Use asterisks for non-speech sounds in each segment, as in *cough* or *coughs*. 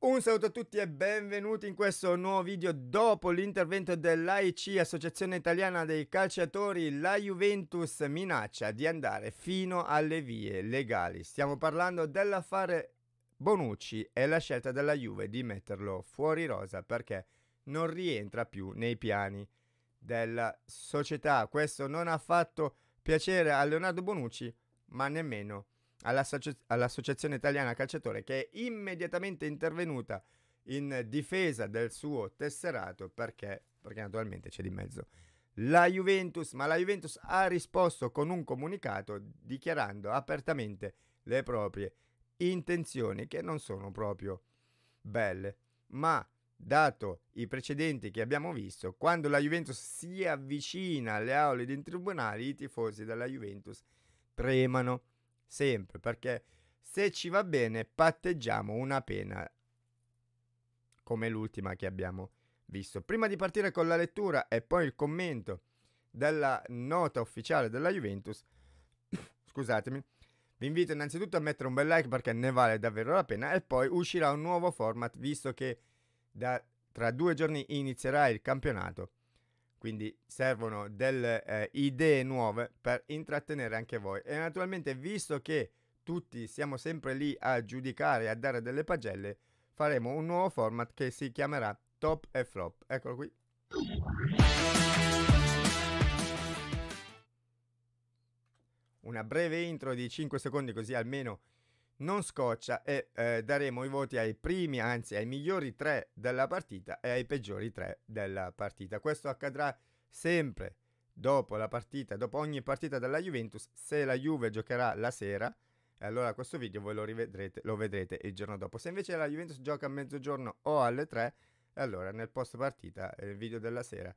Un saluto a tutti e benvenuti in questo nuovo video. Dopo l'intervento dell'AIC, Associazione Italiana dei Calciatori, la Juventus minaccia di andare fino alle vie legali. Stiamo parlando dell'affare Bonucci e la scelta della Juve di metterlo fuori rosa perché non rientra più nei piani della società. Questo non ha fatto piacere a Leonardo Bonucci, ma nemmeno a all'associ- all'Associazione Italiana Calciatore che è immediatamente intervenuta in difesa del suo tesserato perché, perché naturalmente c'è di mezzo la Juventus, ma la Juventus ha risposto con un comunicato dichiarando apertamente le proprie intenzioni che non sono proprio belle, ma dato i precedenti che abbiamo visto, quando la Juventus si avvicina alle aule dei tribunali, i tifosi della Juventus tremano sempre, perché se ci va bene patteggiamo una pena come l'ultima che abbiamo visto. Prima di partire con la lettura e poi il commento della nota ufficiale della Juventus, *coughs* scusatemi, vi invito innanzitutto a mettere un bel like perché ne vale davvero la pena e poi uscirà un nuovo format visto che da, tra due giorni inizierà il campionato quindi servono delle eh, idee nuove per intrattenere anche voi. E naturalmente, visto che tutti siamo sempre lì a giudicare, e a dare delle pagelle, faremo un nuovo format che si chiamerà Top e Flop. Eccolo qui. Una breve intro di 5 secondi così almeno non scoccia e eh, daremo i voti ai primi, anzi ai migliori tre della partita e ai peggiori tre della partita. Questo accadrà sempre dopo la partita, dopo ogni partita della Juventus, se la Juve giocherà la sera, allora questo video voi lo rivedrete, lo vedrete il giorno dopo. Se invece la Juventus gioca a mezzogiorno o alle tre, allora nel post partita, nel eh, video della sera,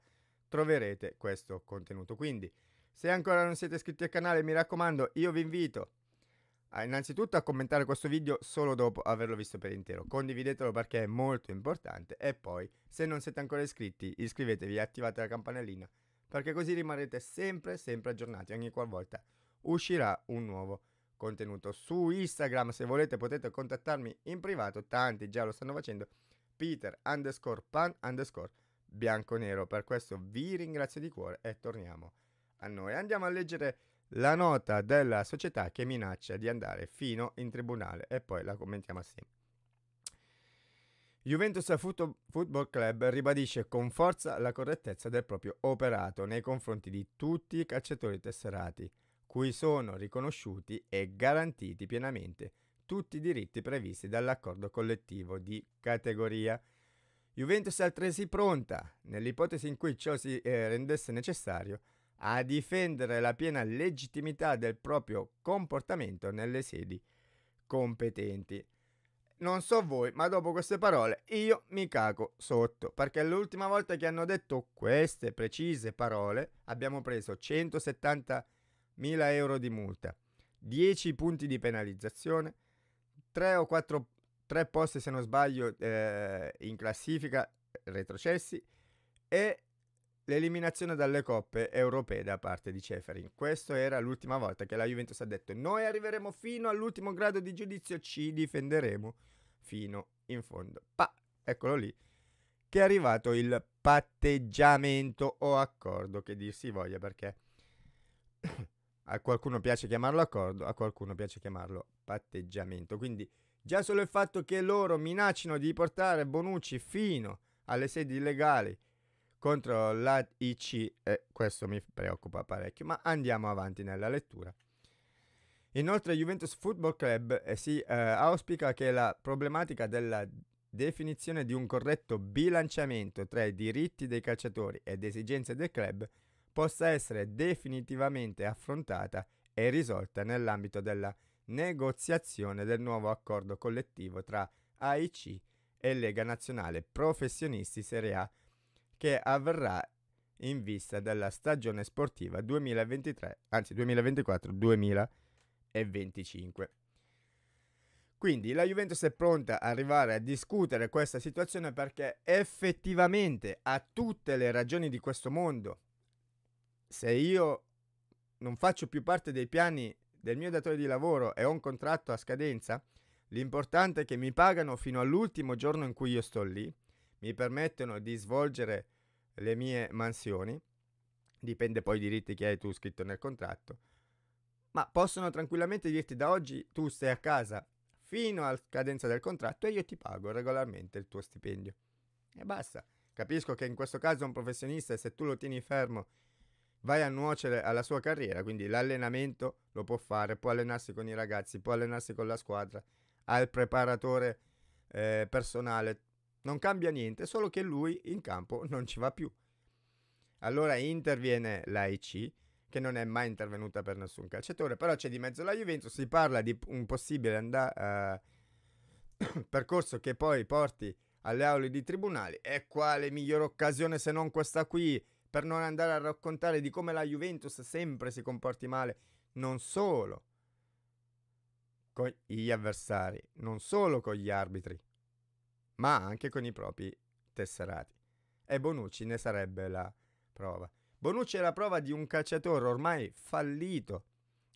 troverete questo contenuto. Quindi, se ancora non siete iscritti al canale, mi raccomando, io vi invito Ah, innanzitutto a commentare questo video solo dopo averlo visto per intero. Condividetelo perché è molto importante e poi, se non siete ancora iscritti, iscrivetevi e attivate la campanellina perché così rimarrete sempre sempre aggiornati ogni qualvolta uscirà un nuovo contenuto. Su Instagram, se volete, potete contattarmi in privato, tanti già lo stanno facendo, Peter underscore pan underscore bianco nero. Per questo vi ringrazio di cuore e torniamo a noi. Andiamo a leggere la nota della società che minaccia di andare fino in tribunale e poi la commentiamo assieme. Juventus Football Club ribadisce con forza la correttezza del proprio operato nei confronti di tutti i calciatori tesserati, cui sono riconosciuti e garantiti pienamente tutti i diritti previsti dall'accordo collettivo di categoria. Juventus è altresì pronta, nell'ipotesi in cui ciò si eh, rendesse necessario, a difendere la piena legittimità del proprio comportamento nelle sedi competenti. Non so voi, ma dopo queste parole io mi cago sotto, perché l'ultima volta che hanno detto queste precise parole abbiamo preso 170.000 euro di multa, 10 punti di penalizzazione, 3 o 4 3 posti se non sbaglio eh, in classifica retrocessi e L'eliminazione dalle coppe europee da parte di Ceferin. Questa era l'ultima volta che la Juventus ha detto noi arriveremo fino all'ultimo grado di giudizio, ci difenderemo fino in fondo. Pa, eccolo lì, che è arrivato il patteggiamento o accordo che dir si voglia perché *coughs* a qualcuno piace chiamarlo accordo, a qualcuno piace chiamarlo patteggiamento. Quindi già solo il fatto che loro minacino di portare Bonucci fino alle sedi illegali contro l'AIC e questo mi preoccupa parecchio, ma andiamo avanti nella lettura. Inoltre Juventus Football Club eh, si eh, auspica che la problematica della definizione di un corretto bilanciamento tra i diritti dei calciatori ed esigenze del club possa essere definitivamente affrontata e risolta nell'ambito della negoziazione del nuovo accordo collettivo tra AIC e Lega Nazionale Professionisti Serie A che avverrà in vista della stagione sportiva 2023, anzi 2024-2025. Quindi la Juventus è pronta a arrivare a discutere questa situazione perché effettivamente ha tutte le ragioni di questo mondo. Se io non faccio più parte dei piani del mio datore di lavoro e ho un contratto a scadenza, l'importante è che mi pagano fino all'ultimo giorno in cui io sto lì, mi permettono di svolgere le mie mansioni, dipende poi dai diritti che hai tu scritto nel contratto, ma possono tranquillamente dirti da oggi tu stai a casa fino alla cadenza del contratto e io ti pago regolarmente il tuo stipendio. E basta. Capisco che in questo caso è un professionista, e se tu lo tieni fermo, vai a nuocere alla sua carriera, quindi l'allenamento lo può fare, può allenarsi con i ragazzi, può allenarsi con la squadra, ha il preparatore eh, personale, non cambia niente, solo che lui in campo non ci va più. Allora interviene l'AIC, che non è mai intervenuta per nessun calciatore, però c'è di mezzo la Juventus, si parla di un possibile andà, eh, *coughs* percorso che poi porti alle aule di tribunali. E quale migliore occasione se non questa qui per non andare a raccontare di come la Juventus sempre si comporti male, non solo con gli avversari, non solo con gli arbitri, ma anche con i propri tesserati. E Bonucci ne sarebbe la prova. Bonucci è la prova di un calciatore ormai fallito,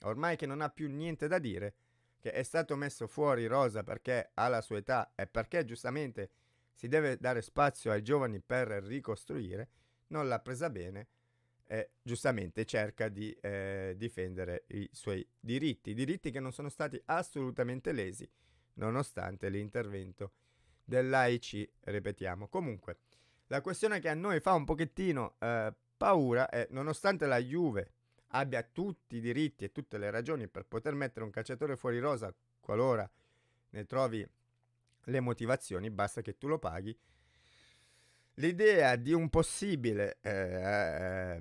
ormai che non ha più niente da dire, che è stato messo fuori rosa perché ha la sua età e perché giustamente si deve dare spazio ai giovani per ricostruire, non l'ha presa bene e giustamente cerca di eh, difendere i suoi diritti, diritti che non sono stati assolutamente lesi nonostante l'intervento dell'AIC, ripetiamo. Comunque, la questione che a noi fa un pochettino eh, paura è, nonostante la Juve abbia tutti i diritti e tutte le ragioni per poter mettere un calciatore fuori rosa qualora ne trovi le motivazioni, basta che tu lo paghi. L'idea di un possibile eh, eh,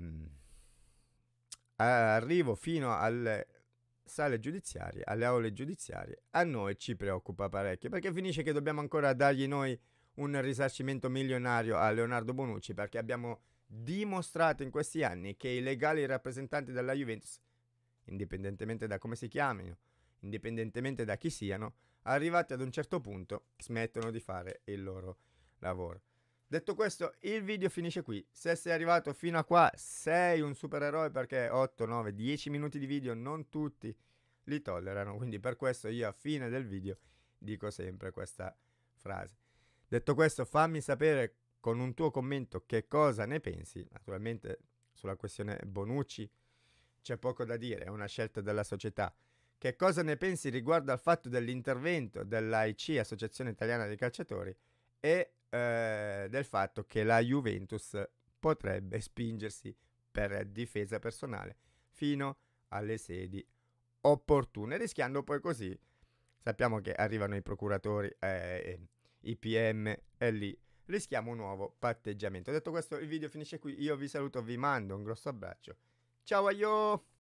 arrivo fino al sale giudiziarie, alle aule giudiziarie, a noi ci preoccupa parecchio, perché finisce che dobbiamo ancora dargli noi un risarcimento milionario a Leonardo Bonucci, perché abbiamo dimostrato in questi anni che i legali rappresentanti della Juventus, indipendentemente da come si chiamino, indipendentemente da chi siano, arrivati ad un certo punto smettono di fare il loro lavoro. Detto questo, il video finisce qui. Se sei arrivato fino a qua, sei un supereroe perché 8, 9, 10 minuti di video non tutti li tollerano. Quindi per questo io a fine del video dico sempre questa frase. Detto questo, fammi sapere con un tuo commento che cosa ne pensi. Naturalmente sulla questione Bonucci c'è poco da dire, è una scelta della società. Che cosa ne pensi riguardo al fatto dell'intervento dell'AIC, Associazione Italiana dei Calciatori, e eh, del fatto che la Juventus potrebbe spingersi per difesa personale fino alle sedi opportune, rischiando poi così. Sappiamo che arrivano i procuratori, eh, i PM e lì rischiamo un nuovo patteggiamento. Detto questo, il video finisce qui. Io vi saluto, vi mando un grosso abbraccio. Ciao, aio!